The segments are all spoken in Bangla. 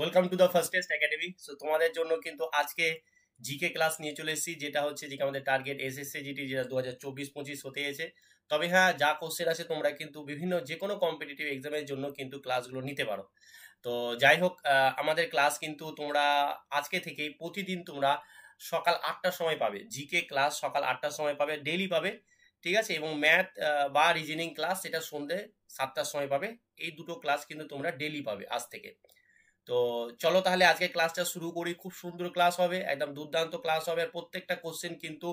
welcome to the first test academy so তোমাদের জন্য কিন্তু আজকে জিকে ক্লাস নিয়ে চলে এসেছি যেটা হচ্ছে যে আমাদের টার্গেট এসএসসি জিটি যেটা দু হাজার চব্বিশ পঁচিশ হতে গেছে তবে হ্যাঁ যা কোশ্চেন আছে তোমরা কিন্তু বিভিন্ন যে কোনো কম্পিটিটিভ এক্সামের জন্য কিন্তু ক্লাসগুলো নিতে পারো তো যাই হোক আমাদের ক্লাস কিন্তু তোমরা আজকে থেকেই প্রতিদিন তোমরা সকাল আটটার সময় পাবে জিকে ক্লাস সকাল আটটার সময় পাবে ডেলি পাবে ঠিক আছে এবং ম্যাথ বা রিজনিং ক্লাস সেটা সন্ধ্যে সাতটার সময় পাবে এই দুটো ক্লাস কিন্তু তোমরা ডেলি পাবে আজ থেকে তো চলো তাহলে আজকে ক্লাসটা শুরু করি খুব সুন্দর ক্লাস হবে একদম দুর্দান্ত ক্লাস হবে আর প্রত্যেকটা কোশ্চেন কিন্তু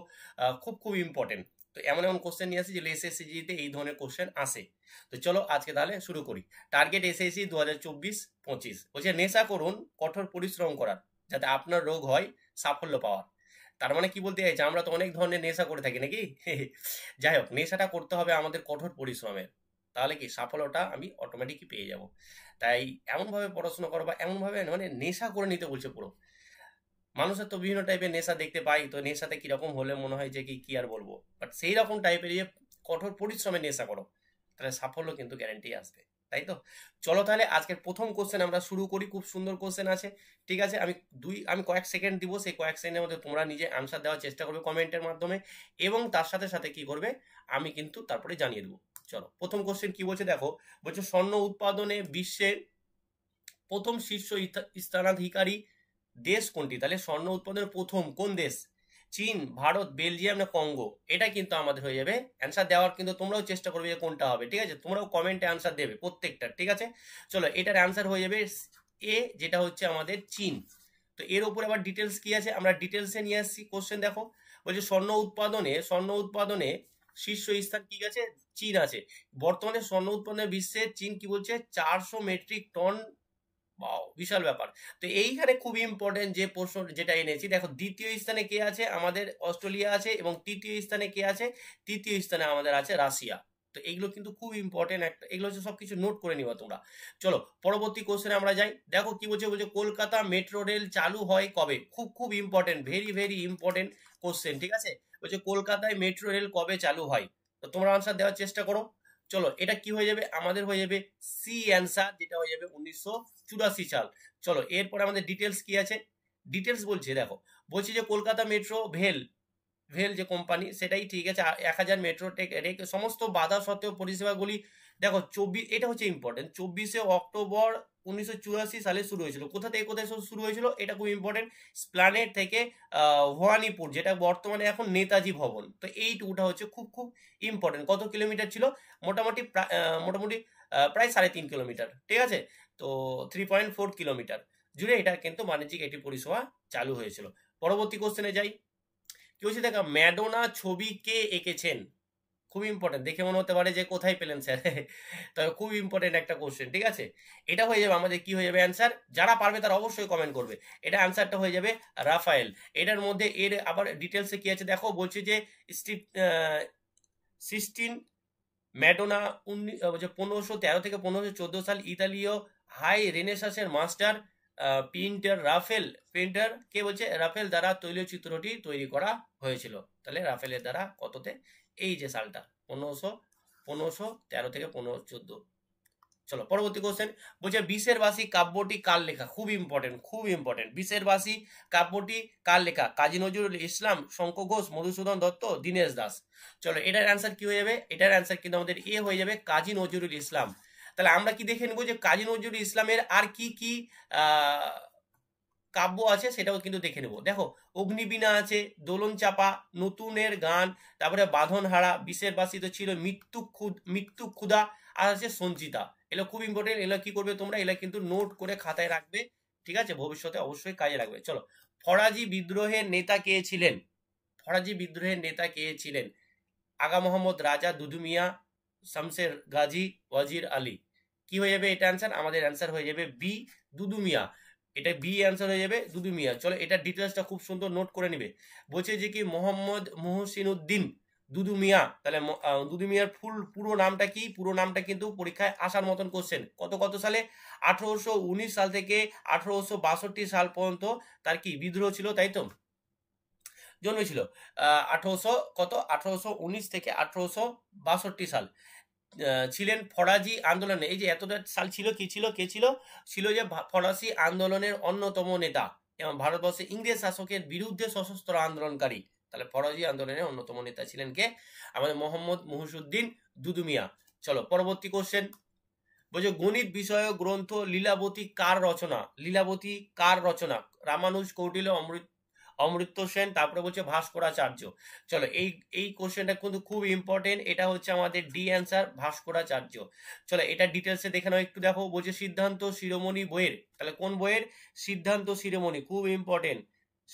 খুব খুব ইম্পর্টেন্ট তো এমন এমন কোশ্চেন নিয়ে আসি যে এস সিজিতে এই ধরনের কোশ্চেন আসে তো চলো আজকে তাহলে শুরু করি টার্গেট এসএসসি দু হাজার চব্বিশ পঁচিশ বলছে নেশা করুন কঠোর পরিশ্রম করার যাতে আপনার রোগ হয় সাফল্য পাওয়ার তার মানে কি বলতে চাইছে আমরা তো অনেক ধরনের নেশা করে থাকি নাকি যাই হোক নেশাটা করতে হবে আমাদের কঠোর পরিশ্রমের তাহলে কি সাফল্যটা আমি অটোমেটিকই পেয়ে যাব তাই এমনভাবে পড়াশোনা করো বা এমনভাবে মানে নেশা করে নিতে বলছে পুরো মানুষের তো বিভিন্ন টাইপের নেশা দেখতে পাই তো নেশাতে কীরকম হলে মনে হয় যে কি কী আর বলবো বাট সেই রকম টাইপের যে ইয়ে, কঠোর পরিশ্রমে নেশা করো তাহলে সাফল্য কিন্তু গ্যারেন্টি আসবে তাই তো চলো তাহলে আজকের প্রথম কোশ্চেন আমরা শুরু করি খুব সুন্দর কোশ্চেন আছে ঠিক আছে আমি দুই আমি কয়েক সেকেন্ড দিব সেই কয়েক সেকেন্ডের মধ্যে তোমরা নিজে আনসার দেওয়ার চেষ্টা করবে কমেন্টের মাধ্যমে এবং তার সাথে সাথে কি করবে আমি কিন্তু তারপরে জানিয়ে দেবো চলো প্রথম কোশ্চেন কি বলছে দেখো বলছে স্বর্ণ উৎপাদনে বিশ্বের প্রথম শীর্ষ স্থানাধিকারী দেশ কোনটি তাহলে স্বর্ণ উৎপাদনের প্রথম কোন দেশ চীন ভারত বেলজিয়াম না কঙ্গো এটা কিন্তু আমাদের হয়ে যাবে অ্যান্সার দেওয়ার কিন্তু তোমরাও চেষ্টা করবে যে কোনটা হবে ঠিক আছে তোমরাও কমেন্টে অ্যান্সার দেবে প্রত্যেকটা ঠিক আছে চলো এটার অ্যান্সার হয়ে যাবে এ যেটা হচ্ছে আমাদের চীন তো এর উপরে আবার ডিটেলস কি আছে আমরা ডিটেলসে নিয়ে আসছি কোশ্চেন দেখো বলছে স্বর্ণ উৎপাদনে স্বর্ণ উৎপাদনে শীর্ষ স্থান কি আছে চীন আছে বর্তমানে স্বর্ণ উৎপন্ন বিশ্বে চীন কি বলছে চারশো মেট্রিক টন বিশাল ব্যাপার তো এইখানে খুব ইম্পর্টেন্ট যে প্রশ্ন যেটা এনেছি দেখো দ্বিতীয় স্থানে কে আছে আমাদের অস্ট্রেলিয়া আছে এবং তৃতীয় স্থানে কে আছে তৃতীয় স্থানে আমাদের আছে রাশিয়া তো এইগুলো কিন্তু খুব ইম্পর্টেন্ট একটা এগুলো হচ্ছে সব কিছু নোট করে নিবা তোমরা চলো পরবর্তী কোশ্চেনে আমরা যাই দেখো কি বলছে বলছে কলকাতা মেট্রো রেল চালু হয় কবে খুব খুব important very very important question ঠিক আছে বলছে কলকাতায় মেট্রো রেল কবে চালু হয় তো তোমরা আনসার দেওয়ার চেষ্টা করো চলো এটা কি হয়ে যাবে আমাদের হয়ে যাবে সি অ্যান্সার যেটা হয়ে যাবে উনিশশো চুরাশি সাল চলো এরপরে আমাদের ডিটেলস কি আছে ডিটেলস বলছে দেখো বলছি যে কলকাতা মেট্রো ভেল ভেল যে কোম্পানি সেটাই ঠিক আছে এক হাজার মেট্রো টেক রেক সমস্ত বাধা সত্ত্বেও পরিষেবাগুলি দেখো চব্বিশ এটা হচ্ছে ইম্পর্টেন্ট চব্বিশে অক্টোবর উনিশশো সালে শুরু হয়েছিল কোথা থেকে কোথায় শুরু হয়েছিল এটা খুব ইম্পর্টেন্ট স্প্লানেট থেকে ভবানীপুর যেটা বর্তমানে এখন নেতাজি ভবন তো এই টুটা হচ্ছে খুব খুব ইম্পর্টেন্ট কত কিলোমিটার ছিল মোটামুটি মোটামুটি প্রায় সাড়ে তিন কিলোমিটার ঠিক আছে তো থ্রি পয়েন্ট ফোর কিলোমিটার জুড়ে এটা কিন্তু বাণিজ্যিক এটি পরিষেবা চালু হয়েছিল পরবর্তী কোশ্চেনে যাই কি বলছি দেখা ম্যাডোনা ছবি কে এঁকেছেন খুব ইম্পর্টেন্ট দেখে মনে হতে পারে যে কোথায় পেলেন স্যার তবে খুব ইম্পর্টেন্ট একটা কোশ্চেন ঠিক আছে এটা হয়ে যাবে আমাদের কি হয়ে যাবে অ্যান্সার যারা পারবে তারা অবশ্যই কমেন্ট করবে এটা অ্যান্সারটা হয়ে যাবে রাফায়েল এটার মধ্যে এর আবার ডিটেলসে কি আছে দেখো বলছে যে সিস্টিন ম্যাডোনা উনি পনেরোশো তেরো থেকে পনেরোশো চোদ্দো সাল ইতালীয় হাই রেনেসাসের মাস্টার পিন্টার রাফেল পেইন্টার কে বলছে রাফেল দ্বারা তৈলীয় চিত্রটি তৈরি করা হয়েছিল তাহলে রাফেলের দ্বারা কততে এই যে সালটা পনেরোশো পনেরোশো তেরো থেকে পনেরো চোদ্দ চলো পরবর্তী কোশ্চেন বলছে বিশের বাসি কাব্যটি কার লেখা খুব ইম্পর্টেন্ট খুব ইম্পর্টেন্ট বিশের বাসি কাব্যটি কার লেখা কাজী নজরুল ইসলাম শঙ্কর ঘোষ মধুসূদন দত্ত দীনেশ দাস চলো এটার অ্যান্সার কি হয়ে যাবে এটার অ্যান্সার কিন্তু আমাদের এ হয়ে যাবে কাজী নজরুল ইসলাম তাহলে আমরা কি দেখে নেবো যে কাজী নজরুল ইসলামের আর কি কি কাব্য আছে সেটাও কিন্তু দেখে নেব দেখো অগ্নিবীণা আছে দোলন চাপা নতুনের গান তারপরে বাঁধনহারা বিশ্বের বাসিত ছিল মৃত্যু মৃত্যু ক্ষুদা আর আছে সঞ্চিতা এগুলো খুব ইম্পর্টেন্ট এগুলো কি করবে তোমরা এগুলো কিন্তু নোট করে খাতায় রাখবে ঠিক আছে ভবিষ্যতে অবশ্যই কাজে লাগবে চলো ফরাজি বিদ্রোহের নেতা কে ছিলেন ফরাজি বিদ্রোহের নেতা কে ছিলেন আগা মোহাম্মদ রাজা দুদুমিয়া শামসের গাজী ওয়াজির আলী কি হয়ে যাবে এটা অ্যান্সার আমাদের অ্যান্সার হয়ে যাবে বি দুদুমিয়া এটা বি অ্যান্সার হয়ে যাবে দুদু মিয়া চলো এটা ডিটেলসটা খুব সুন্দর নোট করে নিবে বলছে যে কি মোহাম্মদ মোহসিন উদ্দিন দুদু মিয়া তাহলে দুদু মিয়ার ফুল পুরো নামটা কি পুরো নামটা কিন্তু পরীক্ষায় আসার মতন কোশ্চেন কত কত সালে আঠারোশো সাল থেকে আঠারোশো সাল পর্যন্ত তার কি বিদ্রোহ ছিল তাই তো জন্মেছিল আঠারোশো কত আঠারোশো থেকে আঠারোশো সাল ছিলেন ফরাজি আন্দোলনে এই যে এতটা সাল ছিল কি ছিল কে ছিল ছিল যে ফরাসি আন্দোলনের অন্যতম নেতা এবং ভারতবর্ষে ইংরেজ শাসকের বিরুদ্ধে সশস্ত্র আন্দোলনকারী তাহলে ফরাজি আন্দোলনের অন্যতম নেতা ছিলেন কে আমাদের মোহাম্মদ মহসুদ্দিন দুদুমিয়া চলো পরবর্তী কোশ্চেন বলছে গণিত বিষয়ক গ্রন্থ লীলাবতী কার রচনা লীলাবতী কার রচনা রামানুজ কৌটিল্য অমৃত অমৃত সেন তারপরে বলছে ভাস্করাচার্য চলো এই এই কোশ্চেনটা কিন্তু খুব ইম্পর্টেন্ট এটা হচ্ছে আমাদের ডি অ্যান্সার ভাস্করাচার্য চলো এটা ডিটেলসে দেখে নাও একটু দেখো বলছে সিদ্ধান্ত শিরোমণি বইয়ের তাহলে কোন বইয়ের সিদ্ধান্ত শিরোমণি খুব ইম্পর্টেন্ট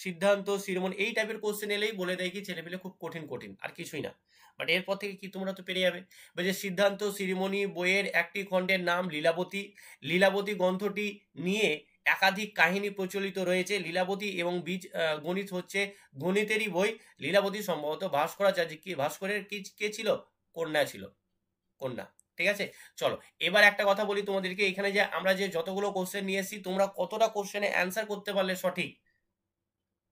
সিদ্ধান্ত শিরোমণি এই টাইপের কোশ্চেন এলেই বলে দেয় কি ছেলেপেলে খুব কঠিন কঠিন আর কিছুই না বাট এরপর থেকে কি তোমরা তো পেরে যাবে বলছে সিদ্ধান্ত শিরোমণি বইয়ের একটি খণ্ডের নাম লীলাবতী লীলাবতী গ্রন্থটি নিয়ে একাধিক কাহিনী প্রচলিত রয়েছে লীলাবতী এবং বীজ গণিত হচ্ছে গণিতেরই বই লীলাবতী সম্ভবত ভাস্করাচার্য কি ভাস্করের কে ছিল কন্যা ছিল কন্যা ঠিক আছে চলো এবার একটা কথা বলি তোমাদেরকে এখানে যে আমরা যে যতগুলো কোশ্চেন নিয়ে এসেছি তোমরা কতটা কোশ্চেনে অ্যান্সার করতে পারলে সঠিক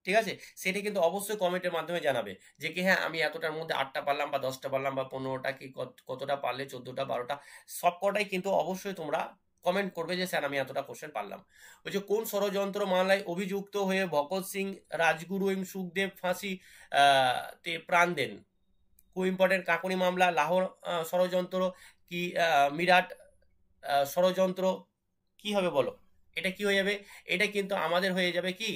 ঠিক আছে সেটা কিন্তু অবশ্যই কমেন্টের মাধ্যমে জানাবে যে কি হ্যাঁ আমি এতটার মধ্যে আটটা পারলাম বা দশটা পারলাম বা পনেরোটা কি কতটা পারলে চোদ্দোটা বারোটা সব কটাই কিন্তু অবশ্যই তোমরা কমেন্ট করবে যে স্যার আমি এতটা কোশ্চেন পারলাম ওই যে কোন ষড়যন্ত্র মামলায় অভিযুক্ত হয়ে ভগৎ সিং রাজগুরু এবং সুখদেব ফাঁসি তে প্রাণ দেন কু ইম্পর্টেন্ট কাকুনি মামলা লাহোর ষড়যন্ত্র কি মিরাট ষড়যন্ত্র কি হবে বলো এটা কি হয়ে যাবে এটা কিন্তু আমাদের হয়ে যাবে কি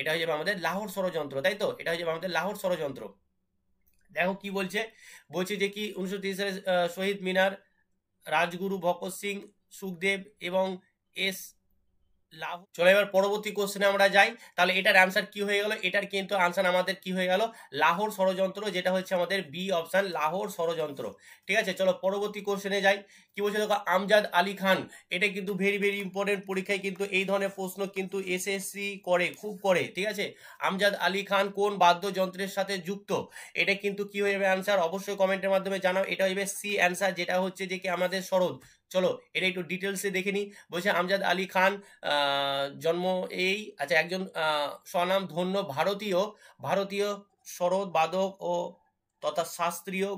এটা হয়ে যাবে আমাদের লাহোর ষড়যন্ত্র তাই তো এটা হয়ে যাবে আমাদের লাহোর ষড়যন্ত্র দেখো কি বলছে বলছে যে কি উনিশশো তিরিশ সালে শহীদ মিনার রাজগুরু ভগৎ সিং সুখদেব এবং এস লাভ চলো এবার পরবর্তী কোশ্চেনে আমরা যাই তাহলে এটার অ্যান্সার কি হয়ে গেল এটার কিন্তু আনসার আমাদের কি হয়ে গেল লাহোর ষড়যন্ত্র যেটা হচ্ছে আমাদের বি অপশান লাহোর ষড়যন্ত্র ঠিক আছে চলো পরবর্তী কোশ্চেনে যাই কি বলছে দেখো আমজাদ আলী খান এটা কিন্তু ভেরি ভেরি ইম্পর্টেন্ট পরীক্ষায় কিন্তু এই ধরনের প্রশ্ন কিন্তু এসএসসি করে খুব করে ঠিক আছে আমজাদ আলী খান কোন বাদ্যযন্ত্রের সাথে যুক্ত এটা কিন্তু কি হয়ে যাবে অ্যান্সার অবশ্যই কমেন্টের মাধ্যমে জানাও এটা হয়ে সি অ্যান্সার যেটা হচ্ছে যে কি আমাদের শরৎ চলো এটা একটু ডিটেলসে দেখে নিই বলছে আমজাদ আলী খান জন্ম এই আচ্ছা একজন স্বনাম ধন্য ভারতীয় ভারতীয় সরদ বাদক ও তথা শাস্ত্রীয়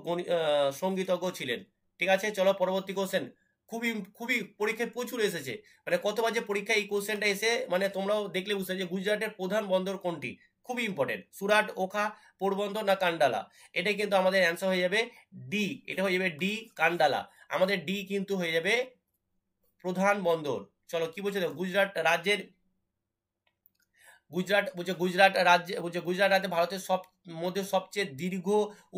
সঙ্গীতজ্ঞ ছিলেন ঠিক আছে চলো পরবর্তী কোশ্চেন খুবই খুবই পরীক্ষায় প্রচুর এসেছে মানে কতবার যে পরীক্ষায় এই কোশ্চেনটা এসে মানে তোমরাও দেখলে বুঝতে যে গুজরাটের প্রধান বন্দর কোনটি খুবই ইম্পর্টেন্ট সুরাট ওখা পোরবন্দর না কান্ডালা এটাই কিন্তু আমাদের অ্যান্সার হয়ে যাবে ডি এটা হয়ে যাবে ডি কান্ডালা আমাদের ডি কিন্তু হয়ে যাবে প্রধান বন্দর চলো কি বলছে গুজরাট রাজ্যের গুজরাট বলছে গুজরাট রাজ্যে বলছে গুজরাট রাজ্যে ভারতের সব মধ্যে সবচেয়ে দীর্ঘ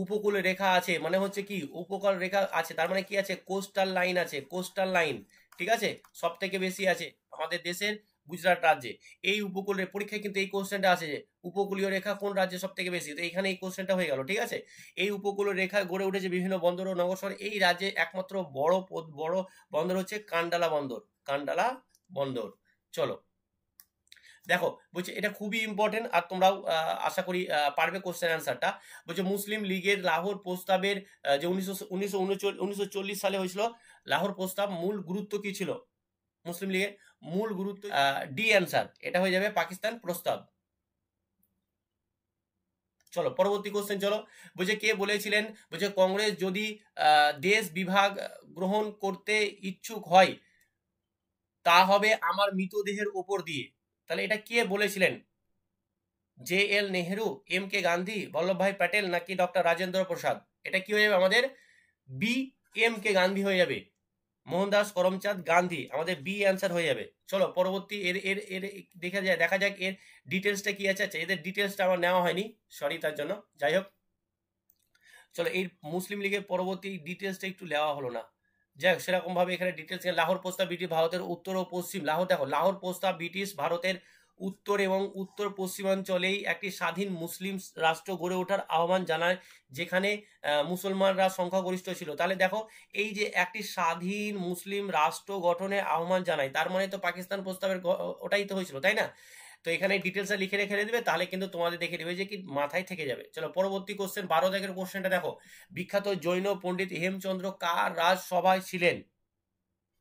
উপকূল রেখা আছে মানে হচ্ছে কি উপকূল রেখা আছে তার মানে কি আছে কোস্টাল লাইন আছে কোস্টাল লাইন ঠিক আছে সব থেকে বেশি আছে আমাদের দেশের গুজরাট রাজ্যে এই উপকূলের পরীক্ষায় কিন্তু এই কোশ্চেনটা আছে যে উপকূলীয় রেখা কোন রাজ্যে সব থেকে বেশি তো এখানে এই কোশ্চেনটা হয়ে গেল ঠিক আছে এই উপকূলীয় রেখা গড়ে উঠেছে বিভিন্ন বন্দর ও নগর শহর এই রাজ্যে একমাত্র বড় বড় বন্দর হচ্ছে কান্ডালা বন্দর কান্ডালা বন্দর চলো দেখো বলছে এটা খুবই ইম্পর্টেন্ট আর তোমরাও আশা করি পারবে কোশ্চেন অ্যান্সারটা বলছে মুসলিম লীগের লাহোর প্রস্তাবের যে উনিশশো উনিশশো সালে হয়েছিল লাহোর প্রস্তাব মূল গুরুত্ব কি ছিল মুসলিম লীগের মূল গুরুত্ব ডি অ্যান্সার এটা হয়ে যাবে পাকিস্তান প্রস্তাব চলো পরবর্তী কোশ্চেন চলো বুঝে কে বলেছিলেন বুঝে কংগ্রেস যদি দেশ বিভাগ গ্রহণ করতে ইচ্ছুক হয় তা হবে আমার মৃতদেহের ওপর দিয়ে তাহলে এটা কে বলেছিলেন J L Nehru M K Gandhi Vallabhbhai Patel নাকি ডক্টর রাজেন্দ্র প্রসাদ এটা কি হয়ে যাবে আমাদের বি এম কে গান্ধী হয়ে যাবে মোহনদাস করমচাঁদ গান্ধী আমাদের বি অ্যান্সার হয়ে যাবে চলো পরবর্তী এর এর এর দেখা যায় দেখা যাক এর ডিটেলসটা কি আছে আচ্ছা এদের ডিটেলসটা আমার নেওয়া হয়নি সরি তার জন্য যাই হোক চলো এই মুসলিম লীগের পরবর্তী ডিটেলসটা একটু নেওয়া হলো না যাই হোক সেরকমভাবে এখানে ডিটেলস লাহোর প্রস্তাব ব্রিটিশ ভারতের উত্তর ও পশ্চিম লাহোর দেখো লাহোর প্রস্তাব ব্রিটিশ ভারতের উত্তর এবং উত্তর পশ্চিমাঞ্চলেই একটি স্বাধীন মুসলিম রাষ্ট্র গড়ে ওঠার আহ্বান জানায় যেখানে মুসলমানরা সংখ্যাগরিষ্ঠ ছিল তাহলে দেখো এই যে একটি স্বাধীন মুসলিম রাষ্ট্র গঠনে আহ্বান জানায় তার মানে তো পাকিস্তান প্রস্তাবের ওটাই তো হয়েছিল তাই না তো এখানে ডিটেলসটা লিখে রেখে দেবে তাহলে কিন্তু তোমাদের দেখে দেবে যে কি মাথায় থেকে যাবে চলো পরবর্তী কোশ্চেন বারো দাগের কোশ্চেনটা দেখো বিখ্যাত জৈন পণ্ডিত হেমচন্দ্র কার রাজসভায় ছিলেন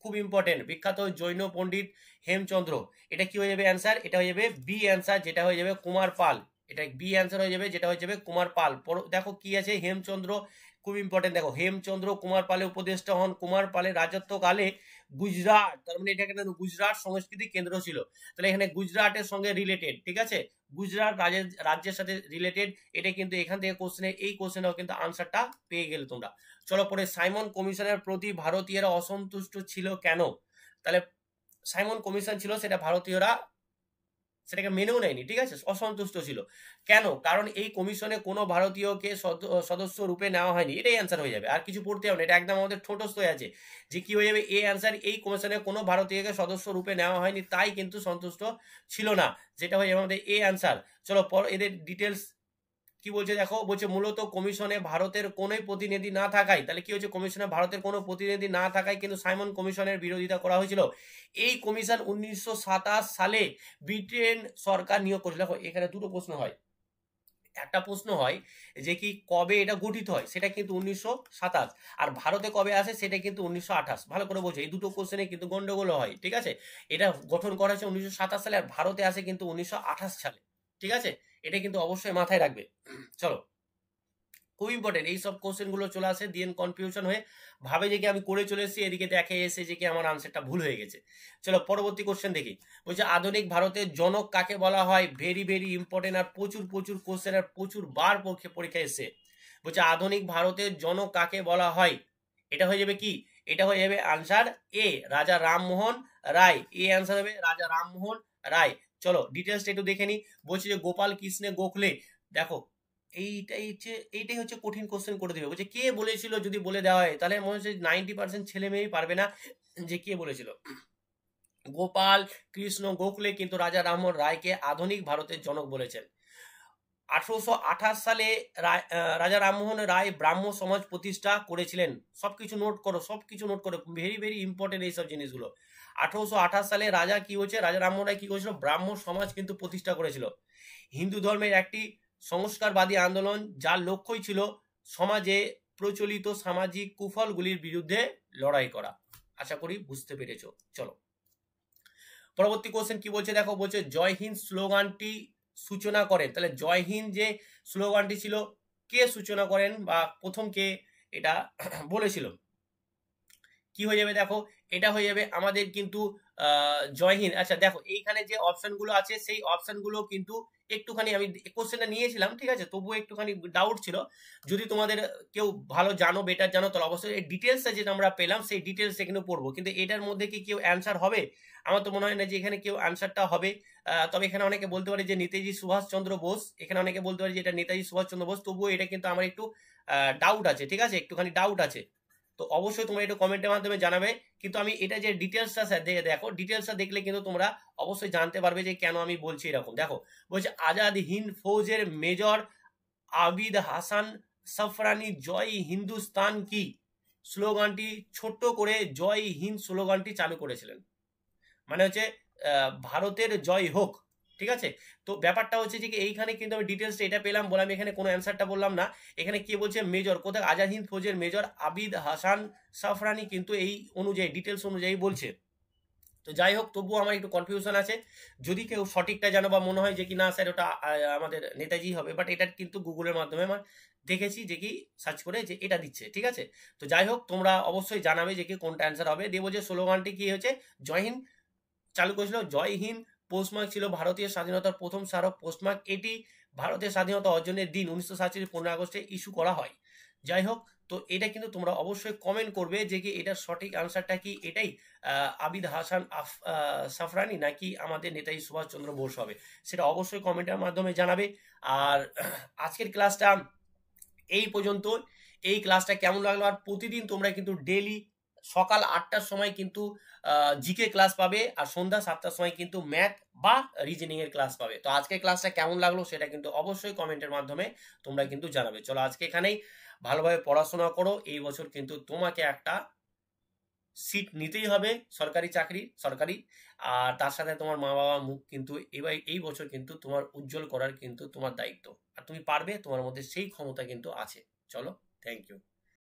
খুব ইম্পর্টেন্ট বিখ্যাত জৈন পণ্ডিত হেমচন্দ্র এটা কি হয়ে যাবে অ্যান্সার এটা হয়ে যাবে বি অ্যান্সার যেটা হয়ে যাবে কুমার পাল এটা বি অ্যান্সার হয়ে যাবে যেটা হয়ে যাবে কুমার পাল দেখো কি আছে হেমচন্দ্র খুব ইম্পর্টেন্ট দেখো হেমচন্দ্র কুমার পালে উপদেষ্টা হন কুমার পালের রাজত্বকালে গুজরাট তার মানে এটা গুজরাট সংস্কৃতি কেন্দ্র ছিল তাহলে এখানে গুজরাটের সঙ্গে রিলেটেড ঠিক আছে গুজরাট রাজ্যের রাজ্যের সাথে রিলেটেড এটা কিন্তু এখান থেকে কোশ্চেনে এই কোশ্চেনেও কিন্তু আনসারটা পেয়ে গেলে তোমরা চলো পরে সাইমন কমিশনের প্রতি ভারতীয়রা অসন্তুষ্ট ছিল কেন তাহলে সাইমন কমিশন ছিল সেটা ভারতীয়রা সেটাকে মেনেও নেয়নি ঠিক আছে অসন্তুষ্ট ছিল কেন কারণ এই কমিশনে কোনো ভারতীয়কে সদস্য রূপে নেওয়া হয়নি এটাই অ্যান্সার হয়ে যাবে আর কিছু পড়তে হবে না এটা একদম আমাদের ঠোঁটস্থ হয়ে আছে যে কি হয়ে যাবে এই অ্যান্সার এই কমিশনে কোনো ভারতীয়কে সদস্য রূপে নেওয়া হয়নি তাই কিন্তু সন্তুষ্ট ছিল না যেটা হয়ে যাবে আমাদের এ অ্যান্সার চলো পর এদের ডিটেলস কি বলছে দেখো বলছে মূলত কমিশনে ভারতের কোনো প্রতিনিধি না থাকায় তাহলে কি হচ্ছে কমিশনে ভারতের কোনো প্রতিনিধি না থাকায় কিন্তু সাইমন কমিশনের বিরোধিতা করা হয়েছিল এই কমিশন উনিশশো সালে ব্রিটেন সরকার নিয়োগ করেছিল দেখো এখানে দুটো প্রশ্ন হয় একটা প্রশ্ন হয় যে কি কবে এটা গঠিত হয় সেটা কিন্তু উনিশশো আর ভারতে কবে আসে সেটা কিন্তু উনিশশো ভালো করে বলছে এই দুটো কোশ্চেনে কিন্তু গন্ডগোল হয় ঠিক আছে এটা গঠন করা হয়েছে উনিশশো সালে আর ভারতে আসে কিন্তু উনিশশো সালে ঠিক আছে এটা কিন্তু অবশ্যই মাথায় রাখবে চলো খুব ইম্পর্টেন্ট এইসব কোশ্চেনগুলো চলে আসে দিয়ে কনফিউশন হয়ে ভাবে যে কি আমি করে চলে এসেছি এদিকে দেখে এসে যে কি আমার আনসারটা ভুল হয়ে গেছে চলো পরবর্তী কোশ্চেন দেখি বলছে আধুনিক ভারতের জনক কাকে বলা হয় ভেরি ভেরি ইম্পর্টেন্ট আর প্রচুর প্রচুর কোশ্চেন আর প্রচুর বার পরীক্ষা এসে বলছে আধুনিক ভারতের জনক কাকে বলা হয় এটা হয়ে যাবে কি এটা হয়ে যাবে আনসার এ রাজা রামমোহন রায় এ আনসার হবে রাজা রামমোহন রায় চলো ডিটেলসটা একটু দেখে নিই বলছে যে গোপাল কৃষ্ণে গোখলে দেখো এইটাই হচ্ছে এইটাই হচ্ছে কঠিন কোশ্চেন করে দেবে বলছে কে বলেছিল যদি বলে দেওয়া হয় তাহলে মনে হচ্ছে নাইনটি পার্সেন্ট ছেলে মেয়েই পারবে না যে কে বলেছিল গোপাল কৃষ্ণ গোখলে কিন্তু রাজা রামমোহন রায়কে আধুনিক ভারতের জনক বলেছেন আঠারোশো আঠাশ সালে রাজা রামমোহন রায় ব্রাহ্ম সমাজ প্রতিষ্ঠা করেছিলেন সবকিছু নোট করো সবকিছু নোট করো ভেরি ভেরি ইম্পর্টেন্ট এইসব জিনিসগুলো আঠারোশো সালে রাজা কি হয়েছে রাজা রামমোহন রায় কি করেছিল ব্রাহ্ম সমাজ কিন্তু প্রতিষ্ঠা করেছিল হিন্দু ধর্মের একটি সংস্কারবাদী আন্দোলন যার লক্ষ্যই ছিল সমাজে প্রচলিত সামাজিক কুফলগুলির বিরুদ্ধে লড়াই করা আশা করি বুঝতে পেরেছ চলো পরবর্তী কোশ্চেন কি বলছে দেখো বলছে জয় হিন্দ স্লোগানটি সূচনা করেন তাহলে জয় হিন্দ যে স্লোগানটি ছিল কে সূচনা করেন বা প্রথম কে এটা বলেছিল কি হয়ে যাবে দেখো এটা হয়ে যাবে আমাদের কিন্তু জয়হীন আচ্ছা দেখো এইখানে যে অপশনগুলো আছে সেই অপশনগুলো কিন্তু একটুখানি আমি কোশ্চেনটা নিয়েছিলাম ঠিক আছে তবুও একটুখানি ডাউট ছিল যদি তোমাদের কেউ ভালো জানো বেটার জানো তাহলে অবশ্যই এই ডিটেলসটা যেটা আমরা পেলাম সেই ডিটেলস এখানে পড়বো কিন্তু এটার মধ্যে কি কেউ অ্যান্সার হবে আমার তো মনে হয় না যে এখানে কেউ অ্যান্সারটা হবে তবে এখানে অনেকে বলতে পারে যে নেতাজি সুভাষচন্দ্র বোস এখানে অনেকে বলতে পারে যে এটা নেতাজি সুভাষচন্দ্র বোস তবুও এটা কিন্তু আমার একটু ডাউট আছে ঠিক আছে একটুখানি ডাউট আছে তো অবশ্যই তোমরা এটা কমেন্টের মাধ্যমে জানাবে কিন্তু আমি এটা যে ডিটেলসটা স্যার দেখো ডিটেলসটা দেখলে কিন্তু তোমরা অবশ্যই জানতে পারবে যে কেন আমি বলছি এরকম দেখো বলছে আজাদ হিন্দ ফৌজের মেজর আবিদ হাসান সফরানি জয় হিন্দুস্তান কি স্লোগানটি ছোট্ট করে জয় হিন্দ স্লোগানটি চালু করেছিলেন মানে হচ্ছে ভারতের জয় হোক ঠিক আছে তো ব্যাপারটা হচ্ছে যে এইখানে কিন্তু আমি ডিটেলসটা এটা পেলাম বললাম এখানে কোনো অ্যান্সারটা বললাম না এখানে কে বলছে মেজর কোথায় আজাদ হিন্দ ফৌজের মেজর আবিদ হাসান সাফরানি কিন্তু এই অনুযায়ী ডিটেলস অনুযায়ী বলছে তো যাই হোক তবুও আমার একটু কনফিউশন আছে যদি কেউ সঠিকটা জানো বা মনে হয় যে কি না স্যার ওটা আমাদের নেতাজি হবে বাট এটা কিন্তু গুগলের মাধ্যমে আমার দেখেছি যে কি সার্চ করে যে এটা দিচ্ছে ঠিক আছে তো যাই হোক তোমরা অবশ্যই জানাবে যে কি কোনটা অ্যান্সার হবে দেবো যে স্লোগানটি কি হয়েছে জয় হিন্দ চালু করেছিল জয় হিন্দ পোস্টমার্ক ছিল ভারতীয় স্বাধীনতার প্রথম স্মারক পোস্টমার্ক এটি ভারতের স্বাধীনতা অর্জনের দিন উনিশশো সাতচল্লিশ পনেরো আগস্টে ইস্যু করা হয় যাই হোক তো এটা কিন্তু তোমরা অবশ্যই কমেন্ট করবে যে কি এটার সঠিক আনসারটা কি এটাই আবিদ হাসান আফ সাফরানি নাকি আমাদের নেতাজি সুভাষচন্দ্র বোস হবে সেটা অবশ্যই কমেন্টের মাধ্যমে জানাবে আর আজকের ক্লাসটা এই পর্যন্ত এই ক্লাসটা কেমন লাগলো আর প্রতিদিন তোমরা কিন্তু ডেলি সকাল আটটার সময় কিন্তু জিকে ক্লাস পাবে আর সন্ধ্যা সাতটার সময় কিন্তু ম্যাথ বা রিজনিংয়ের এর ক্লাস পাবে তো আজকে ক্লাসটা কেমন লাগলো সেটা কিন্তু অবশ্যই কমেন্টের মাধ্যমে তোমরা কিন্তু জানাবে চলো আজকে এখানেই ভালোভাবে পড়াশোনা করো এই বছর কিন্তু তোমাকে একটা সিট নিতেই হবে সরকারি চাকরি সরকারি আর তার সাথে তোমার মা বাবার মুখ কিন্তু এবার এই বছর কিন্তু তোমার উজ্জ্বল করার কিন্তু তোমার দায়িত্ব আর তুমি পারবে তোমার মধ্যে সেই ক্ষমতা কিন্তু আছে চলো থ্যাংক ইউ